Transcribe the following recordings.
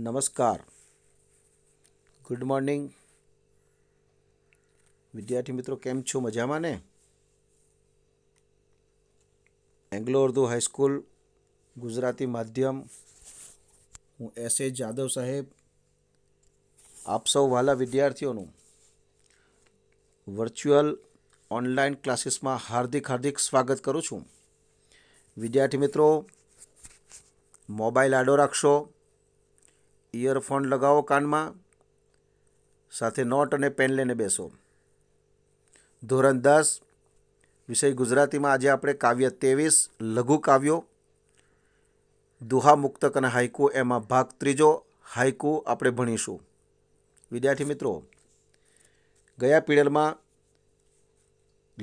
નમસ્કાર good morning વિદ્યાર્થી મિત્રો કેમ છો મજામાં ને એંગ્લો ઉર્દુ હાઈસ્કૂલ ગુજરાતી માધ્યમ હું એસ એ જાદવ સાહેબ આપ સૌ વાલા વિદ્યાર્થીઓનું વર્ચ્યુઅલ ઓનલાઈન ક્લાસીસમાં હાર્દિક હાર્દિક સ્વાગત કરું છું વિદ્યાર્થી મિત્રો મોબાઈલ આડો રાખશો ઇયરફોન લગાવો કાનમાં સાથે નોટ અને પેન લઈને બેસો ધોરણ દસ વિષય ગુજરાતીમાં આજે આપણે કાવ્ય ત્રેવીસ લઘુ કાવ્યો દુહા મુક્તક અને હાઇકુ એમાં ભાગ ત્રીજો હાઇકુ આપણે ભણીશું વિદ્યાર્થી મિત્રો ગયા પીડલમાં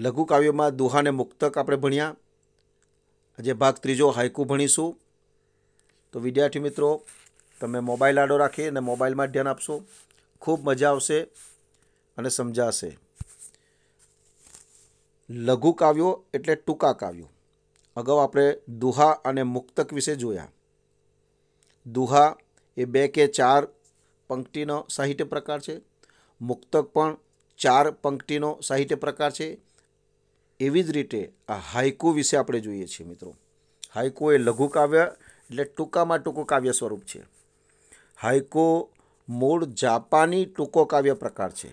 લઘુ કાવ્યોમાં દુહા અને મુક્તક આપણે ભણ્યા આજે ભાગ ત્રીજો હાઇકુ ભણીશું તો વિદ્યાર્થી મિત્રો તમે મોબાઈલ આડો રાખી અને મોબાઈલમાં ધ્યાન આપશો ખૂબ મજા આવશે અને સમજાશે લઘુ કાવ્યો એટલે ટૂંકા કાવ્યો અગાઉ આપણે દુહા અને મુક્તક વિશે જોયા દુહા એ બે કે ચાર પંક્તિનો સાહિત્ય પ્રકાર છે મુક્તક પણ ચાર પંક્તિનો સાહિત્ય પ્રકાર છે એવી જ રીતે આ હાઇકુ વિશે આપણે જોઈએ છીએ મિત્રો હાઇકુ એ લઘુ કાવ્ય એટલે ટૂંકામાં ટૂંકું કાવ્ય સ્વરૂપ છે હાઇકો મૂળ જાપાની ટૂંકો કાવ્ય પ્રકાર છે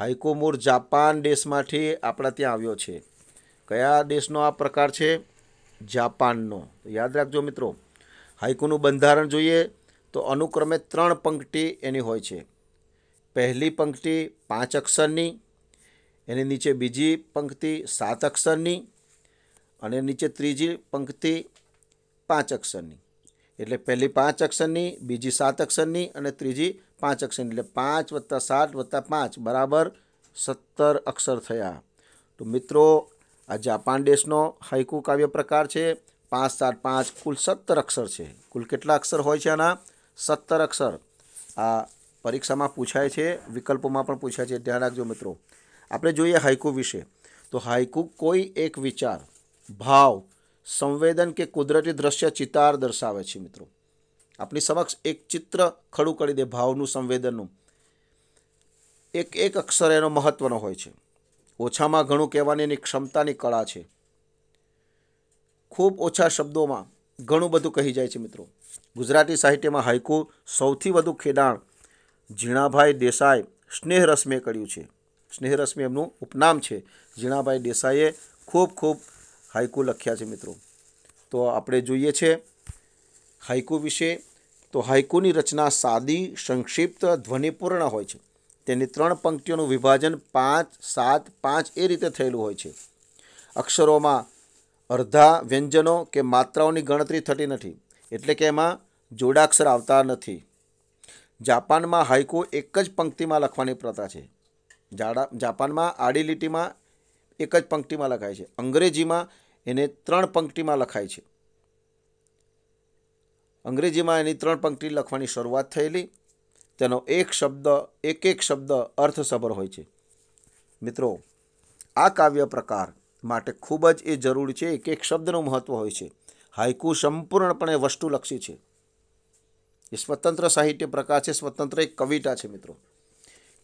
હાઇકો મૂળ જાપાન દેશમાંથી આપણા ત્યાં આવ્યો છે કયા દેશનો આ પ્રકાર છે જાપાનનો યાદ રાખજો મિત્રો હાઇકોનું બંધારણ જોઈએ તો અનુક્રમે ત્રણ પંક્તિ એની હોય છે પહેલી પંક્તિ પાંચ અક્ષરની એની નીચે બીજી પંક્તિ સાત અક્ષરની અને નીચે ત્રીજી પંક્તિ પાંચ અક્ષરની એટલે પહેલી પાંચ અક્ષરની બીજી સાત અક્ષરની અને ત્રીજી પાંચ અક્ષરની એટલે પાંચ વત્તા સાત વત્તા પાંચ બરાબર સત્તર અક્ષર થયા તો મિત્રો આ જાપાન દેશનો હાઇકુ કાવ્ય પ્રકાર છે પાંચ સાત પાંચ કુલ સત્તર અક્ષર છે કુલ કેટલા અક્ષર હોય છે આના સત્તર અક્ષર આ પરીક્ષામાં પૂછાય છે વિકલ્પોમાં પણ પૂછાય છે ધ્યાન રાખજો મિત્રો આપણે જોઈએ હાઇકુ વિશે તો હાઇકુ કોઈ એક વિચાર ભાવ સંવેદન કે કુદરતી દ્રશ્ય ચિતાર દર્શાવે છે મિત્રો આપણી સમક્ષ એક ચિત્ર ખડું કરી દે ભાવનું સંવેદનનું એક એક અક્ષર એનો મહત્વનો હોય છે ઓછામાં ઘણું કહેવાની એની ક્ષમતાની કળા છે ખૂબ ઓછા શબ્દોમાં ઘણું બધું કહી જાય છે મિત્રો ગુજરાતી સાહિત્યમાં હાઇકુ સૌથી વધુ ખેડાણ ઝીણાભાઈ દેસાઈ સ્નેહરસમે કર્યું છે સ્નેહરસમે એમનું ઉપનામ છે ઝીણાભાઈ દેસાઈએ ખૂબ ખૂબ હાઇકુ લખ્યા છે મિત્રો તો આપણે જોઈએ છે હાઇકુ વિશે તો હાઇકુની રચના સાદી સંક્ષિપ્ત ધ્વનિપૂર્ણ હોય છે તેની ત્રણ પંક્તિઓનું વિભાજન પાંચ સાત પાંચ એ રીતે થયેલું હોય છે અક્ષરોમાં અર્ધા વ્યંજનો કે માત્રાઓની ગણતરી થતી નથી એટલે કે એમાં જોડાક્ષર આવતા નથી જાપાનમાં હાઇકુ એક જ પંક્તિમાં લખવાની પ્રથા છે જાડા જાપાનમાં આડી લીટીમાં એક જ પંક્તિમાં લખાય છે અંગ્રેજીમાં એને ત્રણ પંક્તિમાં લખાય છે અંગ્રેજીમાં એની ત્રણ પંક્તિ લખવાની શરૂઆત થયેલી તેનો એક શબ્દ એક એક શબ્દ અર્થસભર હોય છે મિત્રો આ કાવ્ય પ્રકાર માટે ખૂબ જ એ જરૂરી છે એક એક શબ્દનું મહત્ત્વ હોય છે હાઇકુ સંપૂર્ણપણે વસ્તુલક્ષી છે એ સ્વતંત્ર સાહિત્ય પ્રકાર છે સ્વતંત્ર એક કવિતા છે મિત્રો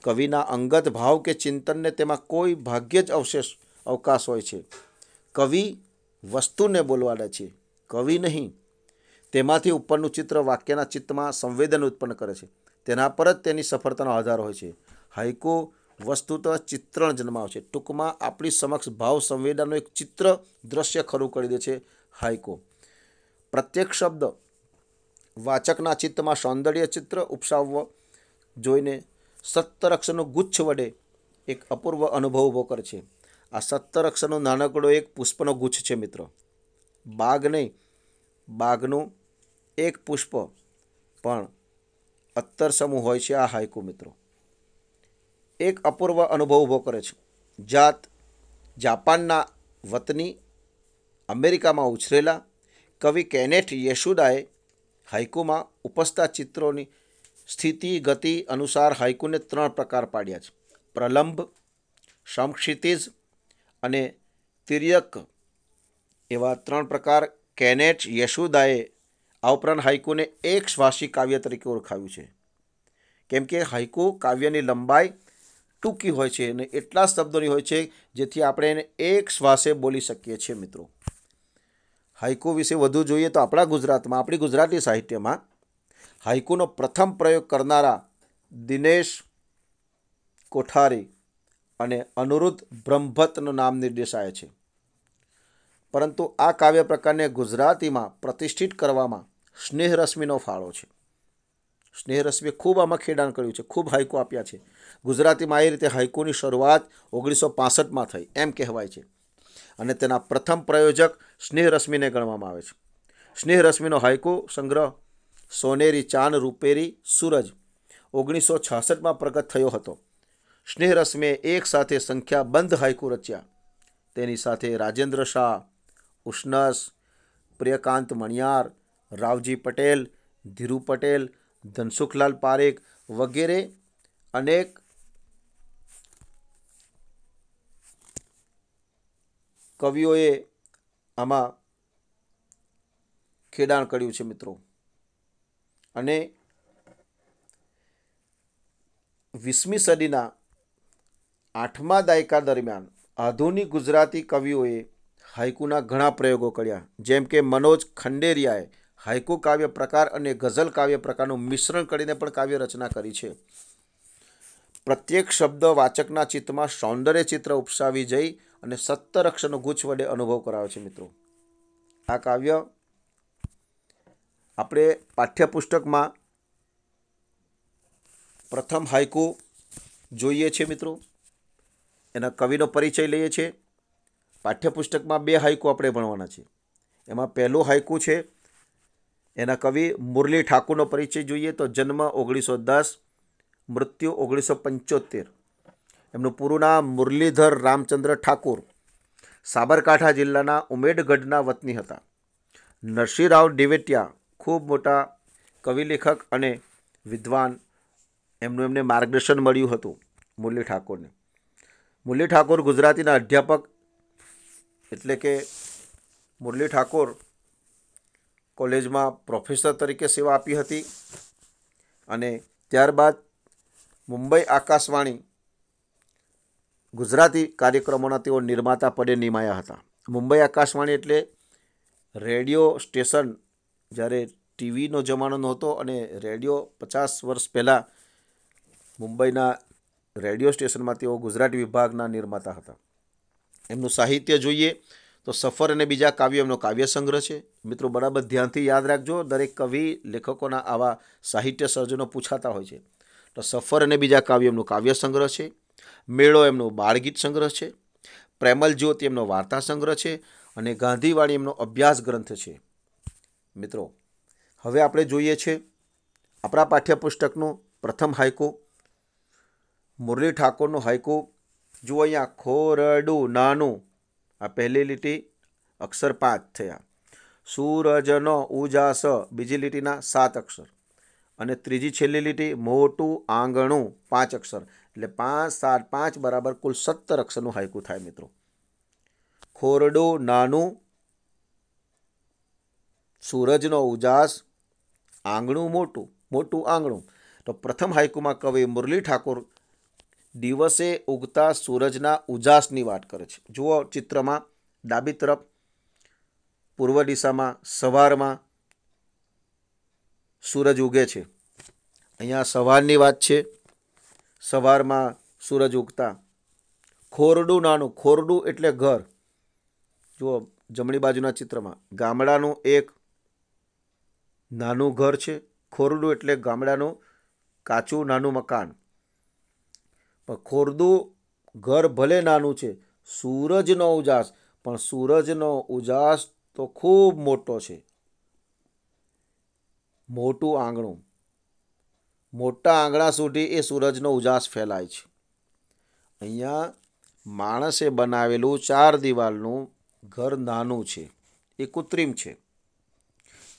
કવિના અંગત ભાવ કે ચિંતનને તેમાં કોઈ ભાગ્યે જ અવશેષ અવકાશ હોય છે કવિ વસ્તુને બોલવાના છે કવિ નહીં તેમાંથી ઉપરનું ચિત્ર વાક્યના ચિત્તમાં સંવેદન ઉત્પન્ન કરે છે તેના પર જ તેની સફળતાનો આધાર હોય છે હાઈકુ વસ્તુતઃ ચિત્રણ જન્માવે છે ટૂંકમાં આપણી સમક્ષ ભાવ સંવેદનનું એક ચિત્ર દ્રશ્ય ખરું કરી દે છે હાઈકો પ્રત્યેક શબ્દ વાચકના ચિત્તમાં સૌંદર્ય ચિત્ર ઉપસાવવા જોઈને સત્તર અક્ષરનો ગુચ્છ વડે એક અપૂર્વ અનુભવ ઊભો કરે છે આ સત્તર અક્ષરનો નાનકડો એક પુષ્પનો ગુચ્છ છે મિત્રો બાગ નહીં બાગનું એક પુષ્પ પણ અત્તર સમૂહ હોય છે આ હાઇકુ મિત્રો એક અપૂર્વ અનુભવ ઊભો કરે છે જાત જાપાનના વતની અમેરિકામાં ઉછરેલા કવિ કેનેટ યેશુડાએ હાઇકુમાં ઉપસતા ચિત્રોની સ્થિતિ ગતિ અનુસાર હાઇકુને ત્રણ પ્રકાર પાડ્યા છે પ્રલંબ સમક્ષિતિજ અને તિર્યક એવા ત્રણ પ્રકાર કેનેચ યશુદાએ આ ઉપરાંત હાઇકુને એક શ્વાસી કાવ્ય તરીકે ઓળખાવ્યું છે કેમ કે હાઇકુ કાવ્યની લંબાઈ ટૂંકી હોય છે અને એટલા શબ્દોની હોય છે જેથી આપણે એને એક શ્વાસે બોલી શકીએ છીએ મિત્રો હાઇકુ વિશે વધુ જોઈએ તો આપણા ગુજરાતમાં આપણી ગુજરાતી સાહિત્યમાં હાઇકુનો પ્રથમ પ્રયોગ કરનારા દિનેશ કોઠારી અને અનુરુદ્ધ બ્રહ્મભટ્ટનું નામ નિર્દેશાય છે પરંતુ આ કાવ્ય પ્રકારને ગુજરાતીમાં પ્રતિષ્ઠિત કરવામાં સ્નેહરશ્મિનો ફાળો છે સ્નેહરશ્મિએ ખૂબ આમાં ખેડાણ કર્યું છે ખૂબ હાઈકુ આપ્યા છે ગુજરાતીમાં એ રીતે હાઇકુની શરૂઆત ઓગણીસો પાસઠમાં થઈ એમ કહેવાય છે અને તેના પ્રથમ પ્રયોજક સ્નેહરશ્મિને ગણવામાં આવે છે સ્નેહરશ્મિનો હાઇકુ સંગ્રહ સોનેરી ચાંદ રૂપેરી સૂરજ ઓગણીસો છાસઠમાં પ્રગટ થયો હતો સ્નેહરસમે એક સાથે સંખ્યાબંધ હાઇકુ રચ્યા તેની સાથે રાજેન્દ્ર શાહ ઉષ્ણસ પ્રિયકાંત મણિયાર રાવજી પટેલ ધીરુ પટેલ ધનસુખલાલ પારેખ વગેરે અનેક કવિઓએ આમાં ખેડાણ કર્યું છે મિત્રો અને વીસમી સદીના આઠમા દાયકા દરમિયાન આધુનિક ગુજરાતી કવિઓએ હાઇકુના ઘણા પ્રયોગો કર્યા જેમ કે મનોજ ખંડેરિયાએ હાઇકુ કાવ્ય પ્રકાર અને ગઝલ કાવ્ય પ્રકારનું મિશ્રણ કરીને પણ કાવ્ય રચના કરી છે પ્રત્યેક શબ્દ વાચકના ચિત્તમાં સૌંદર્ય ચિત્ર ઉપસાવી જઈ અને સત્તરક્ષનો અક્ષરનો ગુચ્છ વડે અનુભવ કરાવે છે મિત્રો આ કાવ્ય આપણે પાઠ્યપુસ્તકમાં પ્રથમ હાઈકુ જોઈએ છે મિત્રો એના કવિનો પરિચય લઈએ છીએ પાઠ્યપુસ્તકમાં બે હાઇકુ આપણે ભણવાના છે એમાં પહેલું હાઈકુ છે એના કવિ મુરલી ઠાકુરનો પરિચય જોઈએ તો જન્મ ઓગણીસો દસ મૃત્યુ ઓગણીસો પંચોતેર એમનું પૂરું નામ મુરલીધર રામચંદ્ર ઠાકુર સાબરકાંઠા જિલ્લાના ઉમેડગઢના વતની હતા નરસિંહરાવ ડિવેટિયા ખૂબ મોટા કવિ લેખક અને વિદ્વાન એમનું એમને માર્ગદર્શન મળ્યું હતું મુરલી ઠાકોરને મુરલી ઠાકોર ગુજરાતીના અધ્યાપક એટલે કે મુરલી ઠાકોર કોલેજમાં પ્રોફેસર તરીકે સેવા આપી હતી અને ત્યારબાદ મુંબઈ આકાશવાણી ગુજરાતી કાર્યક્રમોના તેઓ નિર્માતા પદે નિમાયા હતા મુંબઈ આકાશવાણી એટલે રેડિયો સ્ટેશન જ્યારે ટીવીનો જમાનો નહોતો અને રેડિયો પચાસ વર્ષ પહેલાં મુંબઈના રેડિયો સ્ટેશનમાં તેઓ ગુજરાત વિભાગના નિર્માતા હતા એમનું સાહિત્ય જોઈએ તો સફર અને બીજા કાવ્યો એમનો કાવ્ય સંગ્રહ છે મિત્રો બરાબર ધ્યાનથી યાદ રાખજો દરેક કવિ લેખકોના આવા સાહિત્ય સર્જનો પૂછાતા હોય છે તો સફર અને બીજા કાવ્ય એમનું કાવ્ય સંગ્રહ છે મેળો એમનો બાળગીત સંગ્રહ છે પ્રેમલ જ્યોતિ એમનો વાર્તા સંગ્રહ છે અને ગાંધીવાડી એમનો અભ્યાસ ગ્રંથ છે મિત્રો હવે આપણે જોઈએ છે આપણા પાઠ્યપુસ્તકનું પ્રથમ હાઇકુ મુરલી ઠાકોરનું હાઈકુ જુઓ અહીંયા ખોરડું નાનું આ પહેલી લીટી અક્ષર પાંચ થયા સૂરજનો ઉજાસ બીજી લીટીના સાત અક્ષર અને ત્રીજી છેલ્લી લીટી મોટું આંગણું પાંચ અક્ષર એટલે પાંચ સાત પાંચ બરાબર કુલ સત્તર અક્ષરનું હાઈકુ થાય મિત્રો ખોરડું નાનું સૂરજનો ઉજાસ આંગણું મોટું મોટું આંગણું તો પ્રથમ હાઈકુમાં કવિ મુરલી ઠાકોર દિવસે ઉગતા સૂરજના ઉજાસની વાત કરે છે જુઓ ચિત્રમાં ડાબી તરફ પૂર્વ દિશામાં સવારમાં સૂરજ ઉગે છે અહીંયા સવારની વાત છે સવારમાં સૂરજ ઉગતા ખોરડું નાનું ખોરડું એટલે ઘર જુઓ જમણી બાજુના ચિત્રમાં ગામડાનું એક નાનું ઘર છે ખોરડું એટલે ગામડાનું કાચું નાનું મકાન પણ ખોરદું ઘર ભલે નાનું છે સૂરજનો ઉજાસ પણ સૂરજનો ઉજાસ તો ખૂબ મોટો છે મોટું આંગણું મોટા આંગણા સુધી એ સૂરજનો ઉજાસ ફેલાય છે અહીંયા માણસે બનાવેલું ચાર દિવાલનું ઘર નાનું છે એ કૃત્રિમ છે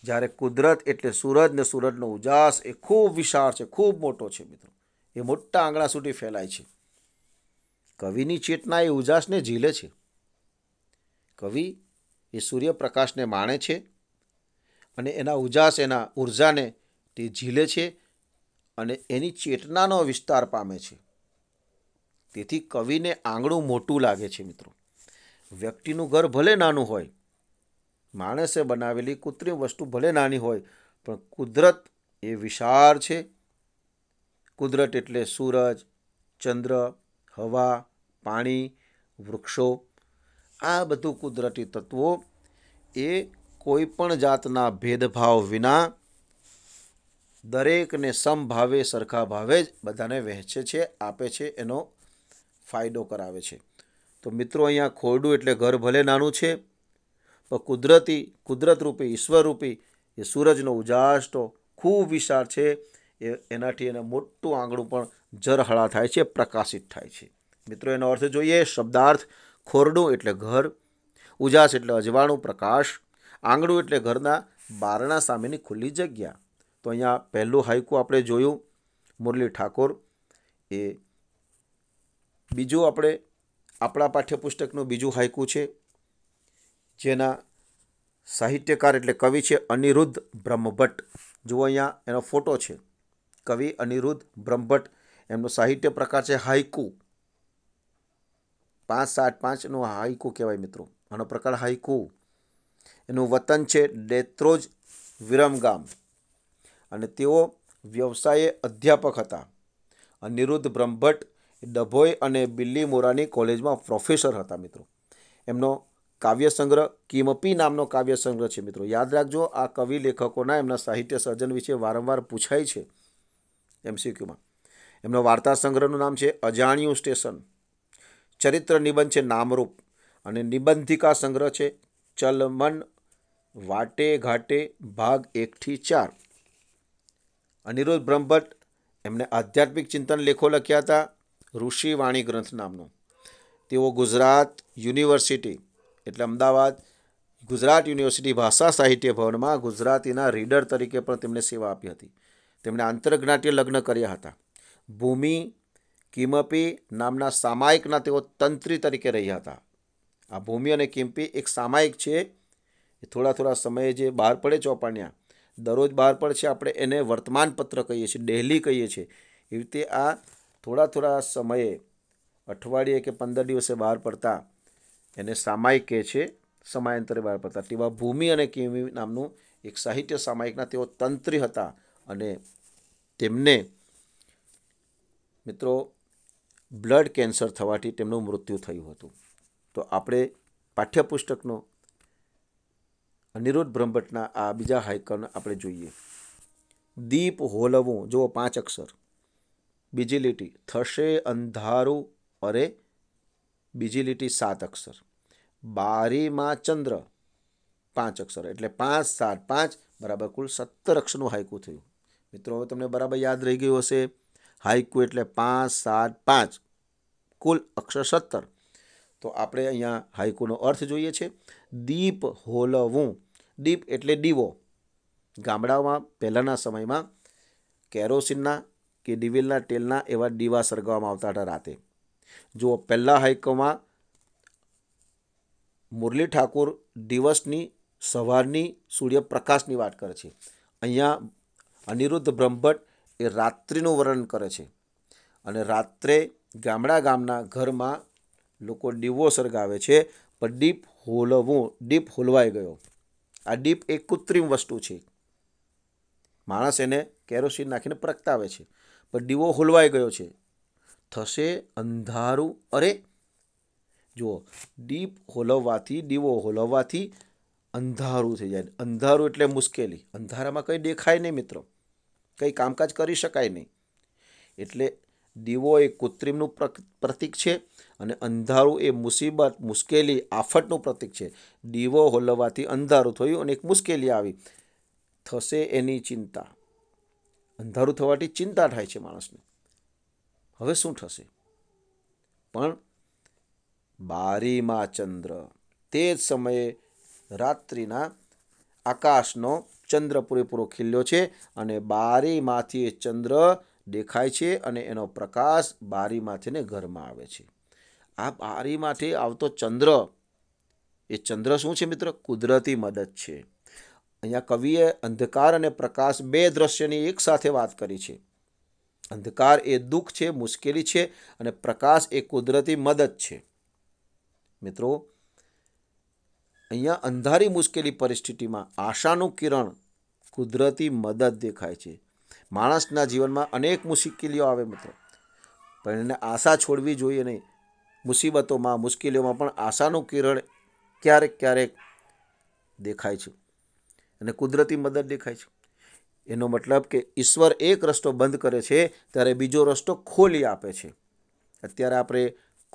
જ્યારે કુદરત એટલે સૂરજ ને સૂરજનો ઉજાસ એ ખૂબ વિશાળ છે ખૂબ મોટો છે મિત્રો એ મોટા આંગણા સુધી ફેલાય છે કવિની ચેતના એ ઉજાસને ઝીલે છે કવિ એ સૂર્યપ્રકાશને માણે છે અને એના ઉજાસ એના ઉર્જાને તે ઝીલે છે અને એની ચેતનાનો વિસ્તાર પામે છે તેથી કવિને આંગણું મોટું લાગે છે મિત્રો વ્યક્તિનું ઘર ભલે નાનું હોય માણસે બનાવેલી કૃત્રિમ વસ્તુ ભલે નાની હોય પણ કુદરત એ વિશાળ છે કુદરત એટલે સૂરજ ચંદ્ર હવા પાણી વૃક્ષો આ બધું કુદરતી તત્વો એ કોઈપણ જાતના ભેદભાવ વિના દરેકને સમભાવે સરખા ભાવે જ બધાને વહેંચે છે આપે છે એનો ફાયદો કરાવે છે તો મિત્રો અહીંયા ખોરડું એટલે ઘર ભલે નાનું છે પણ કુદરતી કુદરતરૂપી ઈશ્વરરૂપી એ સૂરજનો ઉજાસટો ખૂબ વિશાળ છે એ એનાથી એને મોટું આંગળું પણ જરહળા થાય છે પ્રકાશિત થાય છે મિત્રો એનો અર્થ જોઈએ શબ્દાર્થ ખોરડું એટલે ઘર ઉજાસ એટલે અજવાણું પ્રકાશ આંગળું એટલે ઘરના બારણા સામેની ખુલ્લી જગ્યા તો અહીંયા પહેલું હાઈકુ આપણે જોયું મુરલી ઠાકોર એ બીજું આપણે આપણા પાઠ્યપુસ્તકનું બીજું હાઈકુ છે જેના સાહિત્યકાર એટલે કવિ છે અનિરુદ્ધ બ્રહ્મભટ્ટ જુઓ અહીંયા એનો ફોટો છે કવિ અનિરુદ્ધ બ્રહ્મભટ્ટ એમનો સાહિત્ય પ્રકાર છે હાઇકુ પાંચ સાત પાંચનો હાઇકુ કહેવાય મિત્રો આનો પ્રકાર હાઇકુ એનું વતન છે ડેત્રોજ વિરમગામ અને તેઓ વ્યવસાયે અધ્યાપક હતા અનિરુદ્ધ બ્રહ્મભટ્ટ ડભોઈ અને બિલ્લી મોરાની કોલેજમાં પ્રોફેસર હતા મિત્રો એમનો કાવ્ય સંગ્રહ કિમપી નામનો કાવ્ય સંગ્રહ છે મિત્રો યાદ રાખજો આ કવિ લેખકોના એમના સાહિત્ય સર્જન વિશે વારંવાર પૂછાય છે એમસીક્યુમાં એમનો વાર્તા સંગ્રહનું નામ છે અજાણ્યું સ્ટેશન ચરિત્ર નિબંધ છે નામરૂપ અને નિબંધિકા સંગ્રહ છે ચલમન વાટે ઘાટે ભાગ એકથી ચાર અનિરુદ્ધ બ્રહ્મભટ્ટ એમને આધ્યાત્મિક ચિંતન લેખો લખ્યા હતા ઋષિવાણી ગ્રંથ નામનો તેઓ ગુજરાત યુનિવર્સિટી એટલે અમદાવાદ ગુજરાત યુનિવર્સિટી ભાષા સાહિત્ય ભવનમાં ગુજરાતીના રીડર તરીકે પણ તેમણે સેવા આપી હતી તેમણે આંતરજ્ઞાતીય લગ્ન કર્યા હતા ભૂમિ કિમપી નામના સામાયિકના તેઓ તંત્રી તરીકે રહ્યા હતા આ ભૂમિ અને કિમપી એક સામાયિક છે એ થોડા થોડા સમયે જે બહાર પડે ચોપાણિયા દરરોજ બહાર પડે છે આપણે એને વર્તમાનપત્ર કહીએ છીએ ડેલી કહીએ છીએ એવી રીતે આ થોડા થોડા સમયે અઠવાડિયે કે પંદર દિવસે બહાર પડતા એને સામાયિક કહે છે સમયાંતરે બહાર પડતા તેવા ભૂમિ અને કિમી નામનું એક સાહિત્ય સામાયિકના તેઓ તંત્રી હતા અને તેમને મિત્રો બ્લડ કેન્સર થવાથી તેમનું મૃત્યુ થયું હતું તો આપણે પાઠ્યપુસ્તકનો અનિરુદ્ધ બ્રહ્મભટ્ટના આ બીજા હાઇકરને આપણે જોઈએ દીપ હોલવું જુઓ પાંચ અક્ષર બીજી લીટી થશે અંધારું અરે બીજી લીટી સાત અક્ષર બારીમાં ચંદ્ર પાંચ અક્ષર એટલે પાંચ સાત પાંચ બરાબર કુલ સત્તર અક્ષરનું હાઇકું થયું મિત્રો હવે તમને બરાબર યાદ રહી ગયું હશે હાઈકુ એટલે પાંચ સાત પાંચ કુલ અક્ષર સત્તર તો આપણે અહીંયા હાઈકુનો અર્થ જોઈએ છે દીપ હોલવું દીપ એટલે દીવો ગામડાઓમાં પહેલાંના સમયમાં કેરોસીનના કે ડિવિલના તેલના એવા દીવા સળગાવવામાં આવતા હતા રાતે જુઓ પહેલાં હાઈકુમાં મુરલી ઠાકુર દિવસની સવારની સૂર્યપ્રકાશની વાત કરે છે અહીંયા અનિરુદ્ધ બ્રહ્મભટ્ટ એ રાત્રિનું વર્ણન કરે છે અને રાત્રે ગામડા ગામના ઘરમાં લોકો દીવો સળગાવે છે પણ ડીપ હોલવું ડીપ હોલવાઈ ગયો આ દીપ એક કૃત્રિમ વસ્તુ છે માણસ એને કેરોસીન નાખીને પ્રગટાવે છે પણ દીવો હોલવાઈ ગયો છે થશે અંધારું અરે જુઓ દીપ હોલવવાથી દીવો હોલવવાથી અંધારું થઈ જાય અંધારું એટલે મુશ્કેલી અંધારામાં કંઈ દેખાય નહીં મિત્રો કંઈ કામકાજ કરી શકાય નહીં એટલે દીવો એ કૃત્રિમનું પ્રતીક છે અને અંધારું એ મુસીબત મુશ્કેલી આફતનું પ્રતીક છે દીવો હોલવવાથી અંધારું થયું અને એક મુશ્કેલી આવી થશે એની ચિંતા અંધારું થવાથી ચિંતા થાય છે માણસને હવે શું થશે પણ બારીમાં ચંદ્ર તે જ સમયે રાત્રિના આકાશનો ચંદ્ર પૂરેપૂરો ખીલ્યો છે અને બારીમાંથી એ ચંદ્ર દેખાય છે અને એનો પ્રકાશ બારીમાંથીને ઘરમાં આવે છે આ બારીમાંથી આવતો ચંદ્ર એ ચંદ્ર શું છે મિત્ર કુદરતી મદદ છે અહીંયા કવિએ અંધકાર અને પ્રકાશ બે દ્રશ્યની એક સાથે વાત કરી છે અંધકાર એ દુઃખ છે મુશ્કેલી છે અને પ્રકાશ એ કુદરતી મદદ છે મિત્રો અહીંયા અંધારી મુશ્કેલી પરિસ્થિતિમાં આશાનું કિરણ કુદરતી મદદ દેખાય છે માણસના જીવનમાં અનેક મુશ્કેલીઓ આવે મિત્રો પણ એને આશા છોડવી જોઈએ નહીં મુસીબતોમાં મુશ્કેલીઓમાં પણ આશાનું કિરણ ક્યારેક ક્યારેક દેખાય છે અને કુદરતી મદદ દેખાય છે એનો મતલબ કે ઈશ્વર એક રસ્તો બંધ કરે છે ત્યારે બીજો રસ્તો ખોલી આપે છે અત્યારે આપણે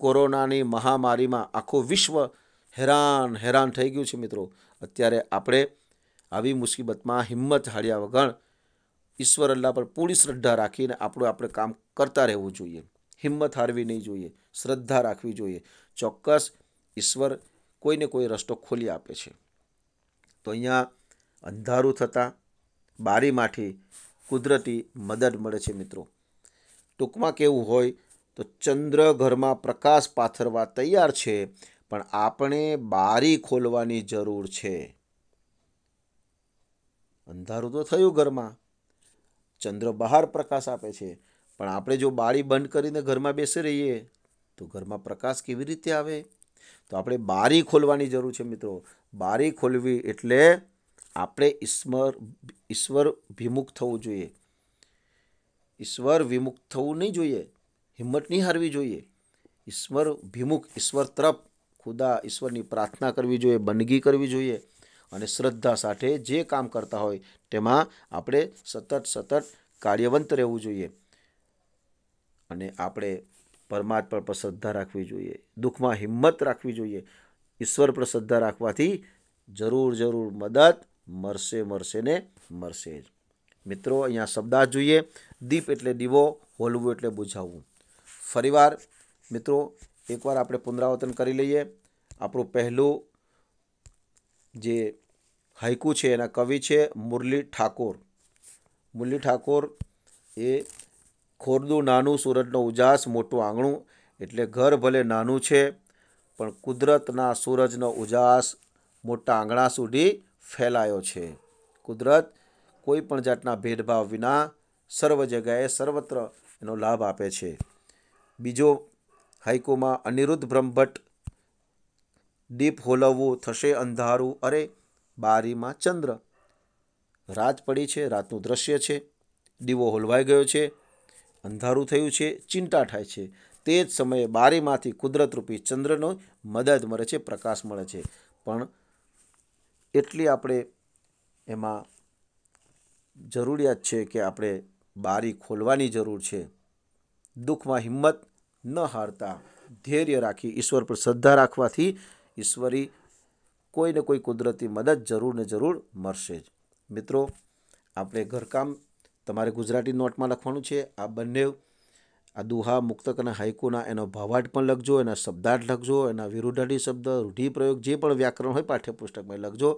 કોરોનાની મહામારીમાં આખું વિશ્વ હેરાન હેરાન થઈ ગયું છે મિત્રો અત્યારે આપણે આવી મુસીબતમાં હિંમત હાર્યા વગર ઈશ્વર અલ્લાહ પર પૂરી શ્રદ્ધા રાખીને આપણું આપણે કામ કરતા રહેવું જોઈએ હિંમત હારવી નહીં જોઈએ શ્રદ્ધા રાખવી જોઈએ ચોક્કસ ઈશ્વર કોઈને કોઈ રસ્તો ખોલી આપે છે તો અહીંયા અંધારું થતાં બારીમાંથી કુદરતી મદદ મળે છે મિત્રો ટૂંકમાં કેવું હોય તો ચંદ્ર ઘરમાં પ્રકાશ પાથરવા તૈયાર છે પણ આપણે બારી ખોલવાની જરૂર છે અંધારું તો થયું ઘરમાં ચંદ્ર બહાર પ્રકાશ આપે છે પણ આપણે જો બારી બંધ કરીને ઘરમાં બેસી રહીએ તો ઘરમાં પ્રકાશ કેવી રીતે આવે તો આપણે બારી ખોલવાની જરૂર છે મિત્રો બારી ખોલવી એટલે આપણે ઈશ્વર ઈશ્વર વિમુખ થવું જોઈએ ઈશ્વર વિમુખ થવું નહીં જોઈએ હિંમત નહીં હારવી જોઈએ ઈશ્વર વિમુખ ઈશ્વર તરફ ખુદા ઈશ્વરની પ્રાર્થના કરવી જોઈએ બંદગી કરવી જોઈએ અને શ્રદ્ધા સાથે જે કામ કરતા હોય તેમાં આપણે સતત સતત કાર્યવંત રહેવું જોઈએ અને આપણે પરમાત્મા પર શ્રદ્ધા રાખવી જોઈએ દુઃખમાં હિંમત રાખવી જોઈએ ઈશ્વર પર શ્રદ્ધા રાખવાથી જરૂર જરૂર મદદ મરશે મરશે ને મરશે જ મિત્રો અહીંયા શબ્દા જોઈએ દીપ એટલે દીવો હોલવું એટલે બુઝાવવું ફરીવાર મિત્રો એકવાર આપણે પુનરાવર્તન કરી લઈએ આપણું પહેલું જે હાઈકુ છે એના કવિ છે મુરલી ઠાકોર મુરલી ઠાકોર એ ખોરદું નાનું સૂરજનો ઉજાસ મોટું આંગણું એટલે ઘર ભલે નાનું છે પણ કુદરતના સૂરજનો ઉજાસ મોટા આંગણા સુધી ફેલાયો છે કુદરત કોઈ પણ જાતના ભેદભાવ વિના સર્વ જગ્યાએ સર્વત્ર એનો લાભ આપે છે બીજો હાઇકુમાં અનિરુદ્ધ બ્રહ્મભટ્ટ દીપ હોલવવું થશે અંધારું અરે બારીમાં ચંદ્ર રાત પડી છે રાતનું દ્રશ્ય છે દીવો હોલવાઈ ગયો છે અંધારું થયું છે ચિંતા થાય છે તે જ સમયે બારીમાંથી કુદરતરૂપી ચંદ્રનો મદદ મળે છે પ્રકાશ મળે છે પણ એટલી આપણે એમાં જરૂરિયાત છે કે આપણે બારી ખોલવાની જરૂર છે દુઃખમાં હિંમત ન હારતા ધૈર્ય રાખી ઈશ્વર પર શ્રદ્ધા રાખવાથી ઈશ્વરી કોઈને કોઈ કુદરતી મદદ જરૂર ને જરૂર મળશે જ મિત્રો આપણે ઘરકામ તમારે ગુજરાતી નોટમાં લખવાનું છે આ બંને આ દુહા મુક્તક અને હાઇકુના એનો ભાવાટ પણ લખજો એના શબ્દાર્થ લખજો એના વિરુદ્ધાઢી શબ્દ રૂઢિપ્રયોગ જે પણ વ્યાકરણ હોય પાઠ્યપુસ્તકમાં લખજો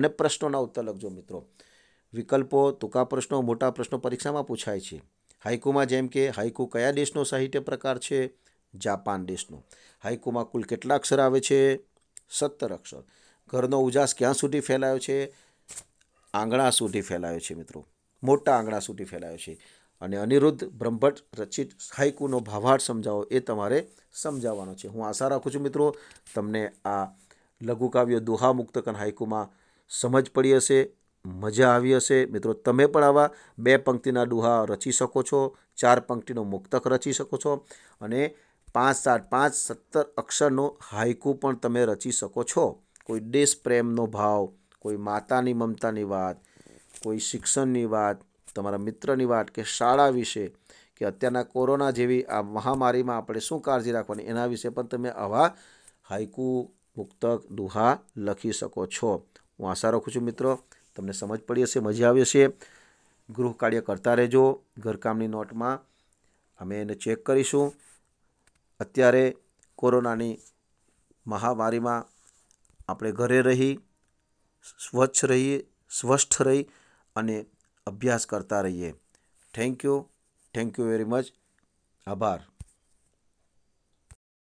અને પ્રશ્નોના ઉત્તર લખજો મિત્રો વિકલ્પો ટૂંકા પ્રશ્નો મોટા પ્રશ્નો પરીક્ષામાં પૂછાય છે હાઇકુમાં જેમ કે હાઇકુ કયા દેશનો સાહિત્ય પ્રકાર છે જાપાન દેશનો હાઇકુમાં કુલ કેટલા અક્ષર આવે છે સત્તર અક્ષર ઘરનો ઉજાસ ક્યાં સુધી ફેલાયો છે આંગણા સુધી ફેલાયો છે મિત્રો મોટા આંગણા સુધી ફેલાયો છે અને અનિરુદ્ધ બ્રહ્મભટ્ટ રચિત હાઇકુનો ભાવાર્થ સમજાવો એ તમારે સમજાવવાનો છે હું આશા રાખું છું મિત્રો તમને આ લઘુકાવ્ય દોહા મુક્તકન હાઇકુમાં સમજ પડી હશે મજા આવી હશે મિત્રો તમે પણ આવા બે પંક્તિના ડુહા રચી શકો છો ચાર પંક્તિનો મુક્તક રચી શકો છો અને પાંચ સાત પાંચ સત્તર અક્ષરનો હાઇકુ પણ તમે રચી શકો છો કોઈ દેશ પ્રેમનો ભાવ કોઈ માતાની મમતાની વાત કોઈ શિક્ષણની વાત તમારા મિત્રની વાત કે શાળા વિશે કે અત્યારના કોરોના જેવી આ મહામારીમાં આપણે શું કાળજી રાખવાની એના વિશે પણ તમે આવા હાઇકુ મુક્તક દુહા લખી શકો છો હું આશા રાખું છું મિત્રો તમને સમજ પડી હશે મજા આવી હશે ગૃહ કાર્ય કરતા રહેજો ઘરકામની નોટમાં અમે એને ચેક કરીશું અત્યારે કોરોનાની મહામારીમાં આપણે ઘરે રહી સ્વચ્છ રહીએ સ્વસ્થ રહી અને અભ્યાસ કરતા રહીએ thank you thank you very much આભાર